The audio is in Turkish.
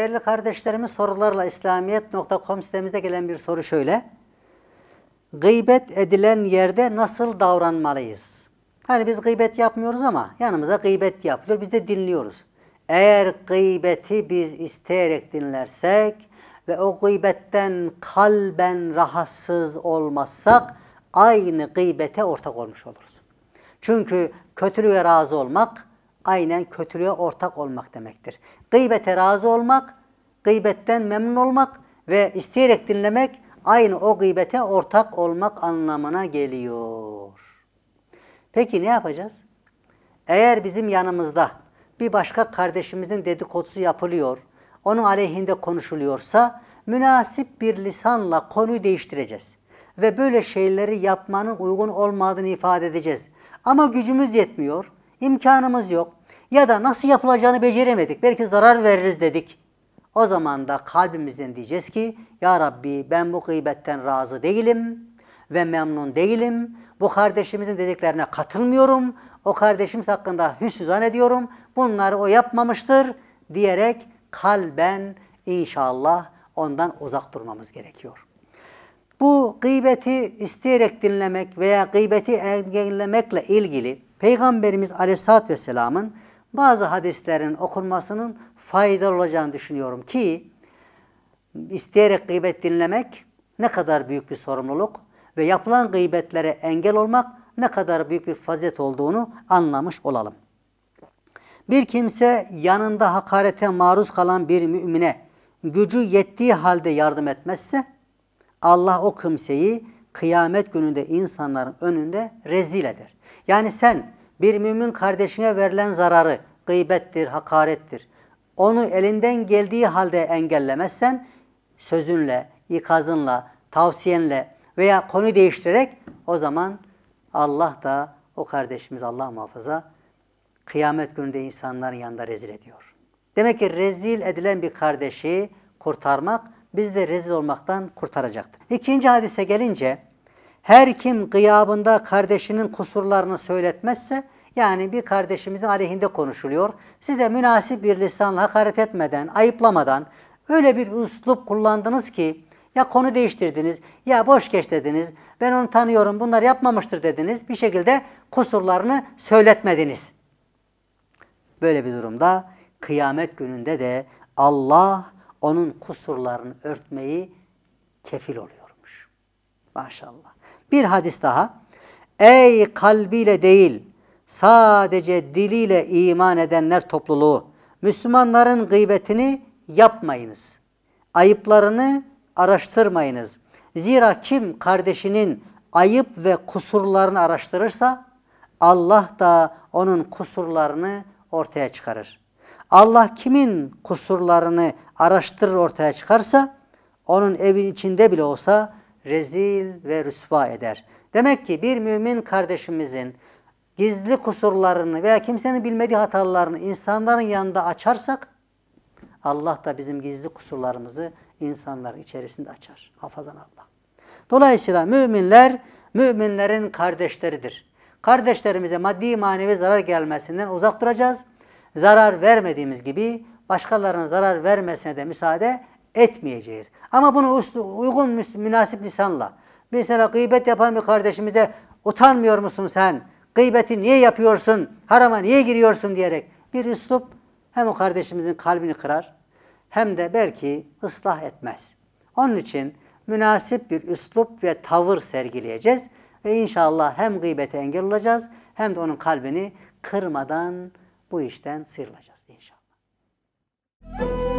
Değerli kardeşlerimiz sorularla İslamiyet.com sitemizde gelen bir soru şöyle. Gıybet edilen yerde nasıl davranmalıyız? Hani biz gıybet yapmıyoruz ama yanımıza gıybet yapılıyor. Biz de dinliyoruz. Eğer gıybeti biz isteyerek dinlersek ve o gıybetten kalben rahatsız olmazsak aynı gıybete ortak olmuş oluruz. Çünkü kötülüğe razı olmak aynen kötülüğe ortak olmak demektir. Gıybete razı olmak gıybetten memnun olmak ve isteyerek dinlemek aynı o gıybete ortak olmak anlamına geliyor. Peki ne yapacağız? Eğer bizim yanımızda bir başka kardeşimizin dedikodusu yapılıyor, onun aleyhinde konuşuluyorsa münasip bir lisanla konuyu değiştireceğiz. Ve böyle şeyleri yapmanın uygun olmadığını ifade edeceğiz. Ama gücümüz yetmiyor, imkanımız yok ya da nasıl yapılacağını beceremedik, belki zarar veririz dedik o zaman da kalbimizden diyeceğiz ki Ya Rabbi ben bu gıybetten razı değilim ve memnun değilim. Bu kardeşimizin dediklerine katılmıyorum. O kardeşimiz hakkında hüsnü zannediyorum. Bunları o yapmamıştır diyerek kalben inşallah ondan uzak durmamız gerekiyor. Bu gıybeti isteyerek dinlemek veya gıybeti engellemekle ilgili Peygamberimiz Aleyhisselatü Vesselam'ın bazı hadislerin okunmasının faydalı olacağını düşünüyorum ki isteyerek gıybet dinlemek ne kadar büyük bir sorumluluk ve yapılan gıybetlere engel olmak ne kadar büyük bir fazet olduğunu anlamış olalım. Bir kimse yanında hakarete maruz kalan bir mümine gücü yettiği halde yardım etmezse Allah o kimseyi kıyamet gününde insanların önünde rezil eder. Yani sen bir mümin kardeşine verilen zararı gıybettir, hakarettir. Onu elinden geldiği halde engellemezsen sözünle, ikazınla, tavsiyenle veya konu değiştirerek o zaman Allah da o kardeşimiz Allah muhafaza kıyamet gününde insanların yanında rezil ediyor. Demek ki rezil edilen bir kardeşi kurtarmak biz de rezil olmaktan kurtaracaktır. İkinci hadise gelince her kim gıyabında kardeşinin kusurlarını söyletmezse yani bir kardeşimizin aleyhinde konuşuluyor. Siz de münasip bir lisanla hakaret etmeden, ayıplamadan öyle bir üslup kullandınız ki ya konu değiştirdiniz, ya boş geç dediniz, ben onu tanıyorum, bunlar yapmamıştır dediniz. Bir şekilde kusurlarını söyletmediniz. Böyle bir durumda kıyamet gününde de Allah onun kusurlarını örtmeyi kefil oluyormuş. Maşallah. Bir hadis daha. Ey kalbiyle değil, Sadece diliyle iman edenler topluluğu, Müslümanların gıybetini yapmayınız. Ayıplarını araştırmayınız. Zira kim kardeşinin ayıp ve kusurlarını araştırırsa Allah da onun kusurlarını ortaya çıkarır. Allah kimin kusurlarını araştırır ortaya çıkarsa onun evin içinde bile olsa rezil ve rüsva eder. Demek ki bir mümin kardeşimizin gizli kusurlarını veya kimsenin bilmediği hatalarını insanların yanında açarsak Allah da bizim gizli kusurlarımızı insanların içerisinde açar. Hafazan Allah. Dolayısıyla müminler müminlerin kardeşleridir. Kardeşlerimize maddi manevi zarar gelmesinden uzak duracağız. Zarar vermediğimiz gibi başkalarına zarar vermesine de müsaade etmeyeceğiz. Ama bunu uygun münasip lisanla. Mesela gıybet yapan bir kardeşimize utanmıyor musun sen? gıybeti niye yapıyorsun, harama niye giriyorsun diyerek bir üslup hem o kardeşimizin kalbini kırar hem de belki ıslah etmez. Onun için münasip bir üslup ve tavır sergileyeceğiz ve inşallah hem gıybete engel olacağız hem de onun kalbini kırmadan bu işten sıyrılacağız inşallah. Müzik